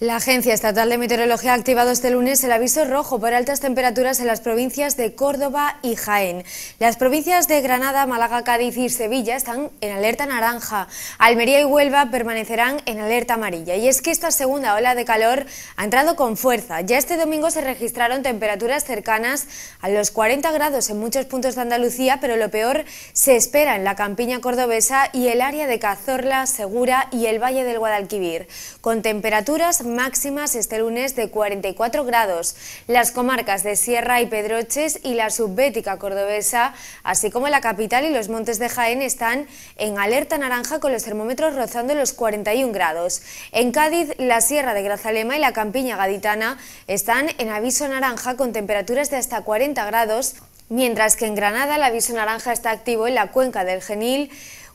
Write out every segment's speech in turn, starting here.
La Agencia Estatal de Meteorología ha activado este lunes el aviso rojo por altas temperaturas en las provincias de Córdoba y Jaén. Las provincias de Granada, Málaga, Cádiz y Sevilla están en alerta naranja. Almería y Huelva permanecerán en alerta amarilla. Y es que esta segunda ola de calor ha entrado con fuerza. Ya este domingo se registraron temperaturas cercanas a los 40 grados en muchos puntos de Andalucía, pero lo peor se espera en la campiña cordobesa y el área de Cazorla, Segura y el Valle del Guadalquivir, con temperaturas máximas este lunes de 44 grados. Las comarcas de Sierra y Pedroches y la subbética cordobesa, así como la capital y los montes de Jaén están en alerta naranja con los termómetros rozando los 41 grados. En Cádiz, la Sierra de Grazalema y la Campiña Gaditana están en aviso naranja con temperaturas de hasta 40 grados, mientras que en Granada el aviso naranja está activo en la cuenca del Genil,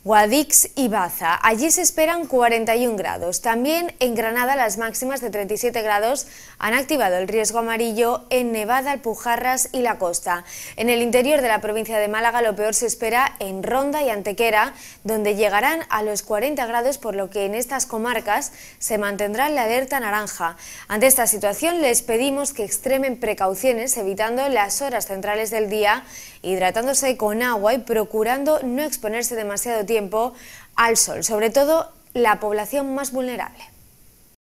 Guadix y Baza. Allí se esperan 41 grados. También en Granada las máximas de 37 grados han activado el riesgo amarillo en Nevada, Alpujarras y la costa. En el interior de la provincia de Málaga lo peor se espera en Ronda y Antequera, donde llegarán a los 40 grados, por lo que en estas comarcas se mantendrá la alerta naranja. Ante esta situación les pedimos que extremen precauciones evitando las horas centrales del día, hidratándose con agua y procurando no exponerse demasiado tiempo tiempo al sol, sobre todo la población más vulnerable.